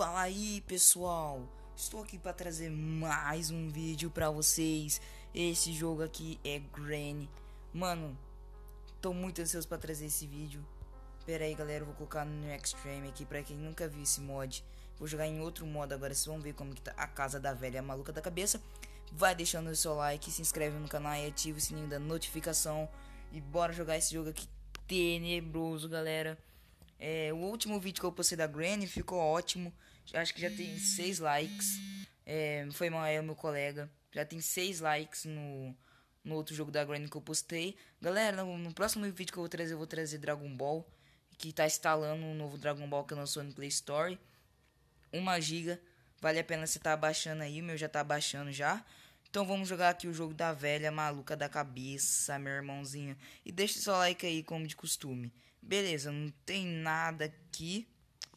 Fala aí, pessoal. Estou aqui para trazer mais um vídeo para vocês. Esse jogo aqui é Granny. Mano, tô muito ansioso para trazer esse vídeo. Pera aí, galera, vou colocar no Extreme aqui para quem nunca viu esse mod. Vou jogar em outro modo agora, vocês vão ver como que tá a casa da velha maluca da cabeça. Vai deixando o seu like, se inscreve no canal e ativa o sininho da notificação. E bora jogar esse jogo aqui tenebroso, galera. É, o último vídeo que eu postei da Granny ficou ótimo acho que já tem seis likes. É, foi mal, é o meu colega. Já tem seis likes no, no outro jogo da Granny que eu postei. Galera, no, no, próximo vídeo que eu vou trazer, eu vou trazer Dragon Ball. Que tá instalando um novo Dragon Ball que lançou no Play Store. 1 giga. Vale a pena você tá baixando aí. O meu já tá baixando já. Então vamos jogar aqui o jogo da velha maluca da cabeça, meu irmãozinho. E deixa seu like aí como de costume. Beleza, não tem nada aqui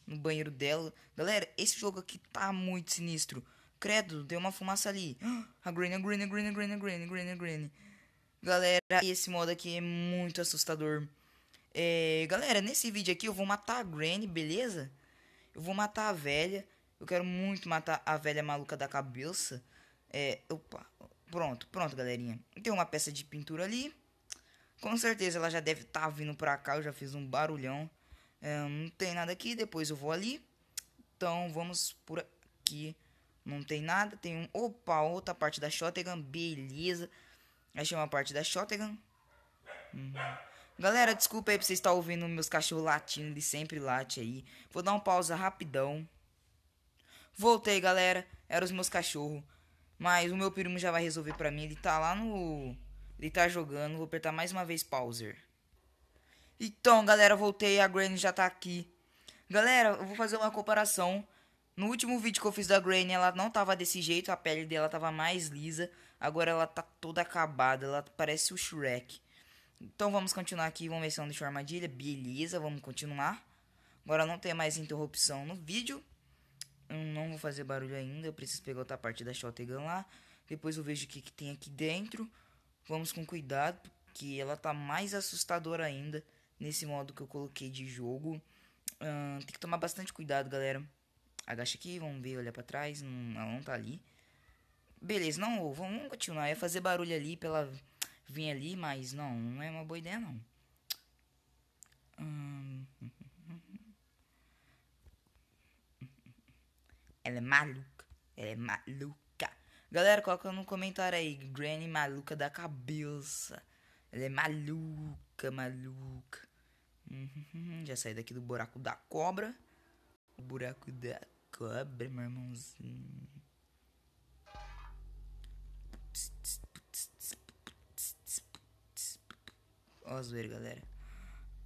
no banheiro dela. Galera, esse jogo aqui tá muito sinistro. Credo, deu uma fumaça ali. A Granny, a Granny, a Granny, a Granny, a Granny, a Granny, a Granny. Galera, esse modo aqui é muito assustador. É, galera, nesse vídeo aqui eu vou matar a Granny, beleza? Eu vou matar a velha. Eu quero muito matar a velha maluca da cabeça. É, opa. Pronto, pronto, galerinha. Tem uma peça de pintura ali. Com certeza ela já deve estar tá vindo pra cá. Eu já fiz um barulhão não tem nada aqui, depois eu vou ali. Então vamos por aqui. Não tem nada, tem um... Opa, outra parte da Shotgun, beleza. Achei uma parte da Shotgun. Uhum. Galera, desculpa aí pra vocês estar ouvindo meus cachorros latindo, ele sempre late aí. Vou dar uma pausa rapidão. Voltei, galera. Eram os meus cachorros. Mas o meu primo já vai resolver pra mim. Ele tá lá no. Ele tá jogando. Vou apertar mais uma vez pauser. Então, galera, voltei. A Granny já tá aqui. Galera, eu vou fazer uma comparação. No último vídeo que eu fiz da Granny, ela não tava desse jeito. A pele dela tava mais lisa. Agora ela tá toda acabada. Ela parece o Shrek. Então vamos continuar aqui. Vamos ver se não a armadilha. Beleza, vamos continuar. Agora não tem mais interrupção no vídeo. Eu não vou fazer barulho ainda. Eu preciso pegar outra parte da shotgun lá. Depois eu vejo o que, que tem aqui dentro. Vamos com cuidado, porque ela tá mais assustadora ainda nesse modo que eu coloquei de jogo. Uh, tem que tomar bastante cuidado, galera. Agacha aqui, vamos ver, olha pra trás. Não, ela não tá ali. Beleza, não, vamos continuar. Ia fazer barulho ali pela vir ali, mas não, não é uma boa ideia, não. Hum... Ela é maluca. Ela é maluca. Galera, coloca no comentário aí. Granny maluca da cabeça. Ela é maluca, maluca. Uhum. já saí daqui do buraco da cobra. O buraco da cobra, meu irmãozinho. Ó, zoeira, galera.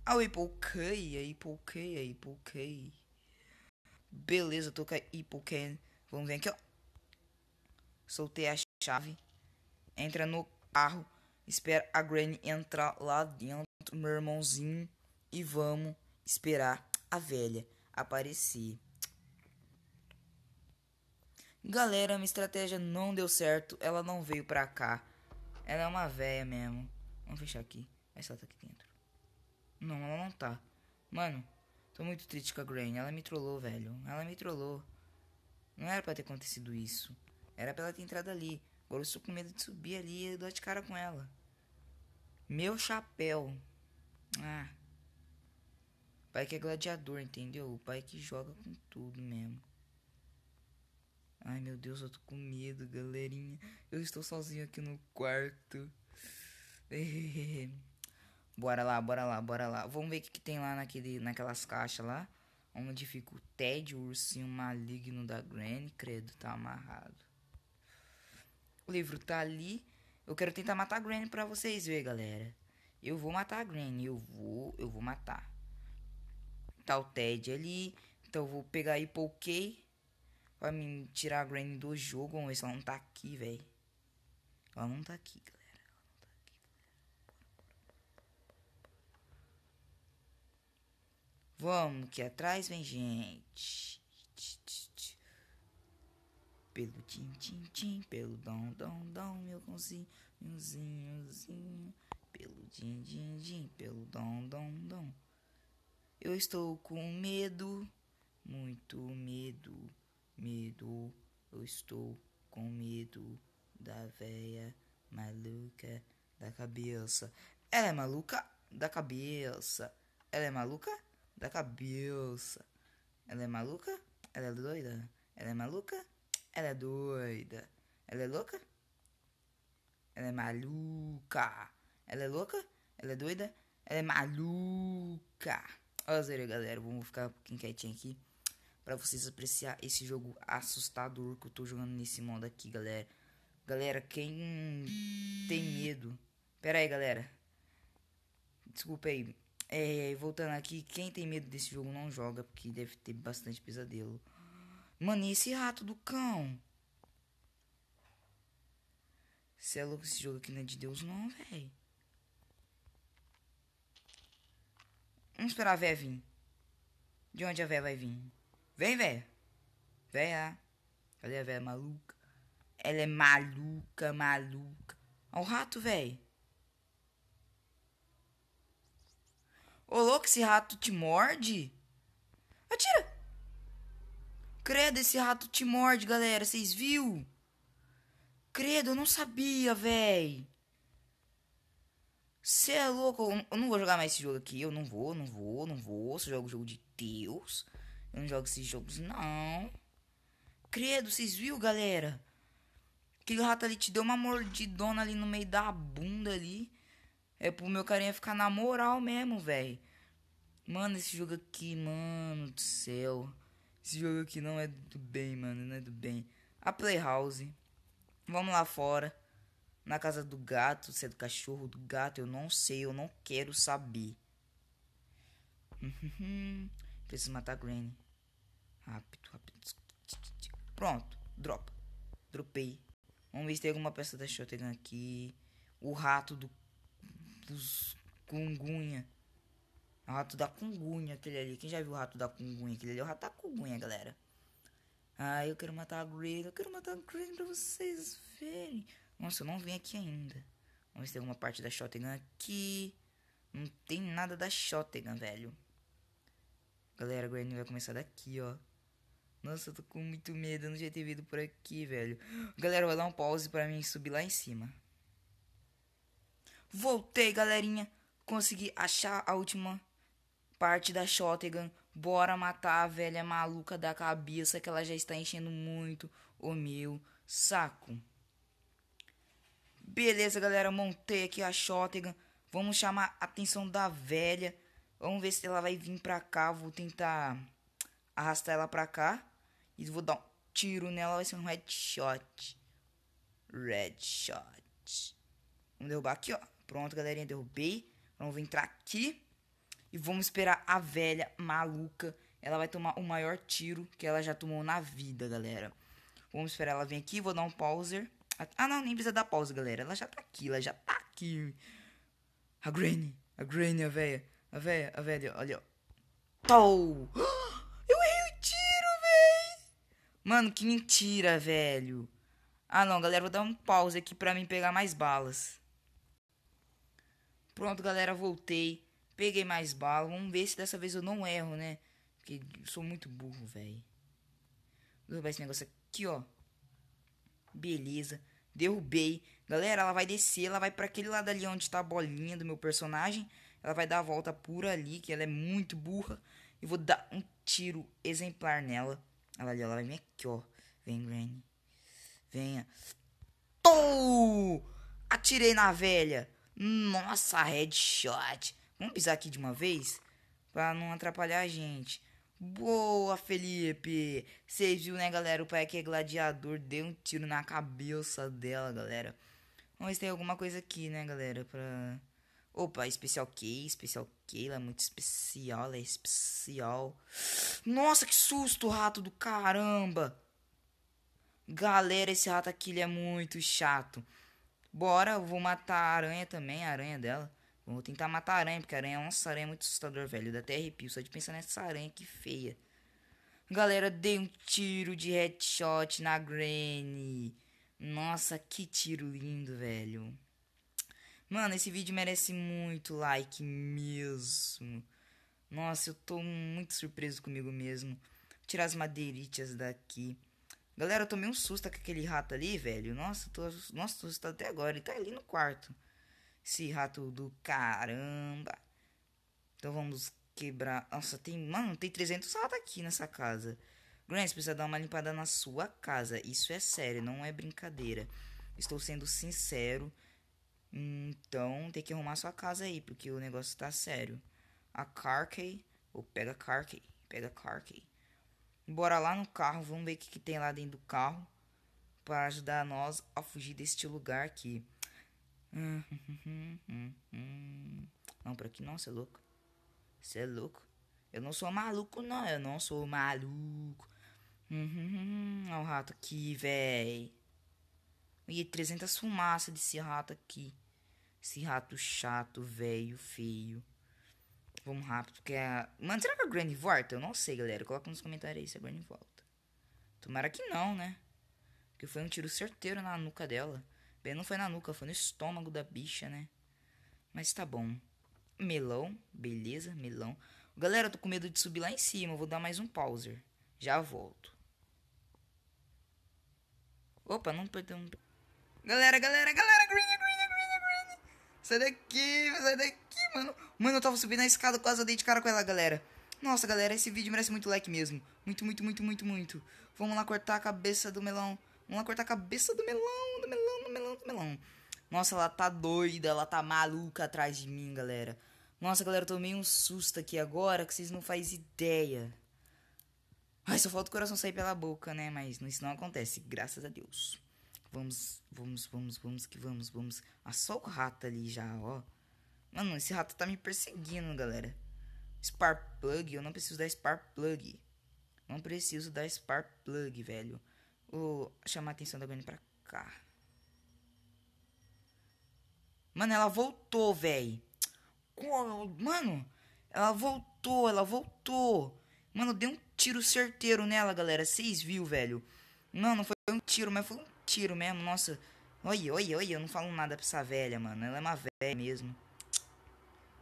Ah, o Ipokei, a Ipokei, a Ipokei. Beleza, tô com a Ipokei. Vamos ver aqui, ó. Soltei a chave. Entra no carro. Espera a Granny entrar lá dentro, meu irmãozinho e vamos esperar a velha aparecer. Galera, minha estratégia não deu certo. Ela não veio pra cá. Ela é uma velha mesmo. Vamos fechar aqui. Essa tá aqui dentro. Não, ela não tá. Mano, tô muito triste com a Granny. Ela me trollou, velho. Ela me trollou. Não era pra ter acontecido isso. Era pra ela ter entrado ali. Agora eu estou com medo de subir ali e dar de cara com ela. Meu chapéu. Ah pai que é gladiador, entendeu? O pai que joga com tudo mesmo. Ai meu Deus, eu tô com medo, galerinha. Eu estou sozinho aqui no quarto. bora lá, bora lá, bora lá. Vamos ver o que, que tem lá naquele, naquelas caixas lá. Onde fica o Ted, o ursinho maligno da Granny. Credo, tá amarrado. O livro tá ali. Eu quero tentar matar a Granny pra vocês verem, galera. Eu vou matar a Granny. Eu vou, eu vou matar. Tá o Ted ali. Então eu vou pegar Poké. Pra me tirar a Granny do jogo. Vamos ver se ela não tá aqui, velho. Ela não tá aqui, galera. Ela não tá aqui, galera. Vamos, que atrás vem gente. Pelo tim, tim, tim. Pelo dom, dom, dom. Meu cãozinho, zinho zinho Pelo din, din, din. Pelo dom, dom, dom. Eu estou com medo, muito medo, medo. Eu estou com medo da véia maluca da cabeça. Ela é maluca da cabeça. Ela é maluca da cabeça. Ela é maluca? Ela é doida? Ela é maluca? Ela é doida. Ela é louca? Ela é maluca. Ela é louca? Ela é doida? Ela é maluca. Olha, sério, galera, vamos ficar um pouquinho quietinho aqui para vocês apreciar esse jogo assustador que eu tô jogando nesse modo aqui, galera. Galera, quem tem medo... Pera aí, galera. Desculpa aí. É, voltando aqui, quem tem medo desse jogo não joga, porque deve ter bastante pesadelo. Mano, e esse rato do cão? Você é louco, esse jogo aqui não é de Deus não, velho. Vamos esperar a véia vir. De onde a véia vai vir? Vem, véia. Véia. Cadê a véia maluca? Ela é maluca, maluca. Olha o rato, véi. Ô, louco, esse rato te morde? Atira! Credo, esse rato te morde, galera. Vocês viu? Credo, eu não sabia, véi. Você é louco, eu não vou jogar mais esse jogo aqui. Eu não vou, não vou, não vou. Você joga o jogo de Deus. Eu não jogo esses jogos, não. Credo, vocês viu galera? Aquele rato ali te deu uma mordidona ali no meio da bunda ali. É pro meu carinha ficar na moral mesmo, velho. Mano, esse jogo aqui, mano do céu. Esse jogo aqui não é do bem, mano. Não é do bem. A Playhouse. Vamos lá fora na casa do gato, se é do cachorro, do gato, eu não sei, eu não quero saber. Preciso matar a Granny. Rápido, rápido. Pronto, dropa. Dropei. Vamos ver se tem alguma peça da Shotgun aqui. O rato do. dos. Cungunha. É o rato da Cungunha, aquele ali. Quem já viu o rato da Cungunha? Aquele ali é o rato da Cungunha, galera. Ah, eu quero matar a Granny. Eu quero matar a Granny pra vocês verem. Nossa, eu não vim aqui ainda. Vamos ver se tem alguma parte da Shotgun aqui. Não tem nada da Shotgun, velho. Galera, a Granny vai começar daqui, ó. Nossa, eu tô com muito medo. Eu não devia ter vindo por aqui, velho. Galera, vai dar um pause pra mim subir lá em cima. Voltei, galerinha. Consegui achar a última parte da Shotgun. Bora matar a velha maluca da cabeça que ela já está enchendo muito o meu saco. Beleza, galera, montei aqui a shotgun. Vamos chamar a atenção da velha. Vamos ver se ela vai vir pra cá. Vou tentar arrastar ela pra cá. E vou dar um tiro nela. Vai ser um headshot. Redshot. Vamos derrubar aqui, ó. Pronto, galerinha, derrubei. Vamos entrar aqui. E vamos esperar a velha maluca. Ela vai tomar o maior tiro que ela já tomou na vida, galera. Vamos esperar ela vir aqui. Vou dar um pauser. Ah, ah, não, nem precisa dar pausa, galera. Ela já tá aqui, ela já tá aqui. A Granny, a Granny, a velha. A velha, a velha, olha, ó. Tô! Eu errei o tiro, véi! Mano, que mentira, velho. Ah, não, galera, vou dar um pause aqui pra mim pegar mais balas. Pronto, galera, voltei. Peguei mais balas. Vamos ver se dessa vez eu não erro, né? Porque eu sou muito burro, velho. Vou derrubar esse negócio aqui, ó. Beleza. Derrubei. Galera, ela vai descer, ela vai para aquele lado ali onde tá a bolinha do meu personagem. Ela vai dar a volta por ali, que ela é muito burra. E vou dar um tiro exemplar nela. Ela ali, ela vai vir aqui, ó. Vem, Granny. Venha. Tô! Atirei na velha. Nossa, headshot. Vamos pisar aqui de uma vez? Pra não atrapalhar a gente. Boa, Felipe! Vocês viu né, galera? O pai que é gladiador deu um tiro na cabeça dela, galera. Vamos ver se tem alguma coisa aqui, né, galera? Pra. Opa, especial K, especial K, ela é muito especial, ela é especial. Nossa, que susto, rato do caramba! Galera, esse rato aqui ele é muito chato. Bora, eu vou matar a aranha também, a aranha dela. Vou tentar matar a aranha, porque a aranha é uma aranha muito assustador, velho. Dá até arrepio só de pensar nessa aranha, que feia. Galera, dei um tiro de headshot na Granny. Nossa, que tiro lindo, velho. Mano, esse vídeo merece muito like mesmo. Nossa, eu tô muito surpreso comigo mesmo. Vou tirar as madeiritas daqui. Galera, eu tomei um susto com aquele rato ali, velho. Nossa, eu tô, nossa, tô assustado até agora. Ele tá ali no quarto. Esse rato do caramba. Então vamos quebrar. Nossa, tem. Mano, tem 300 ratos aqui nessa casa. Grant, precisa dar uma limpada na sua casa. Isso é sério, não é brincadeira. Estou sendo sincero. Então tem que arrumar sua casa aí, porque o negócio tá sério. A Carkey. Ou oh, pega Carkey. Pega Carkey. Bora lá no carro, vamos ver o que, que tem lá dentro do carro. Para ajudar nós a fugir deste lugar aqui. Hum. Não hum, que por aqui, não, você é louco. Você é louco. Eu não sou maluco, não. Eu não sou maluco. Hum, olha o rato aqui, véi. E 300 fumaças desse rato aqui. Esse rato chato, velho, feio. Vamos rápido, porque a... Mano, será que a Granny volta? Eu não sei, galera. Coloca nos comentários aí se a Granny volta. Tomara que não, né? Porque foi um tiro certeiro na nuca dela pé não foi na nuca, foi no estômago da bicha, né? Mas tá bom. Melão, beleza, melão. Galera, eu tô com medo de subir lá em cima, vou dar mais um pauser. Já volto. Opa, não um. Galera, galera, galera, green, green, green, green. Sai daqui, sai daqui, mano. Mano, eu tava subindo a escada, quase dei de cara com ela, galera. Nossa, galera, esse vídeo merece muito like mesmo. Muito, muito, muito, muito, muito. Vamos lá cortar a cabeça do melão. Vamos lá cortar a cabeça do melão, do melão, muito melão. Nossa, ela tá doida, ela tá maluca atrás de mim, galera. Nossa, galera, eu tomei um susto aqui agora que vocês não fazem ideia. Ai, só falta o coração sair pela boca, né? Mas isso não acontece, graças a Deus. Vamos, vamos, vamos, vamos que vamos, vamos. Ah, só o rato ali já, ó. Mano, esse rato tá me perseguindo, galera. Spark Plug, eu não preciso dar Spark Plug. Não preciso dar Spark Plug, velho. Vou chamar a atenção da Gwen pra cá. Mano, ela voltou, velho. Mano, ela voltou, ela voltou. Mano, deu um tiro certeiro nela, galera. Vocês viu, velho? Não, não foi um tiro, mas foi um tiro mesmo. Nossa. Oi, oi, oi. Eu não falo nada pra essa velha, mano. Ela é uma velha mesmo.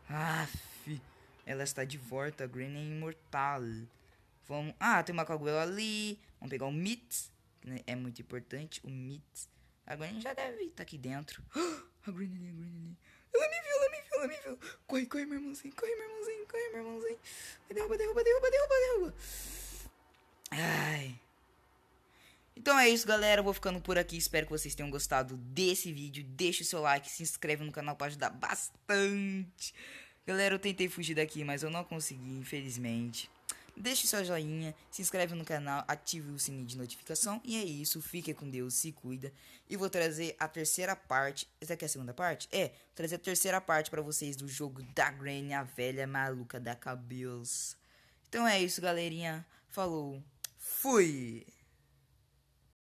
Aff. Ela está de volta. A Green é imortal. Vamos. Ah, tem uma caguela ali. Vamos pegar o Mitz. Né, é muito importante. O Mitz. Agora a gente já deve estar tá aqui dentro. Ah! A ah, Green ali, a Green ali. Ela me viu, ela me viu, ela me viu. Corre, corre, meu irmãozinho, corre, meu irmãozinho, corre, meu irmãozinho. Derruba, derruba, derruba, derruba, derruba. Ai. Então é isso, galera. Eu vou ficando por aqui. Espero que vocês tenham gostado desse vídeo. Deixa o seu like, se inscreve no canal para ajudar bastante. Galera, eu tentei fugir daqui, mas eu não consegui, infelizmente. Deixe seu joinha, se inscreve no canal, ative o sininho de notificação. E é isso, fique com Deus, se cuida. E vou trazer a terceira parte. Essa aqui é a segunda parte? É, vou trazer a terceira parte para vocês do jogo da Granny, a velha maluca da cabeça. Então é isso, galerinha. Falou. Fui!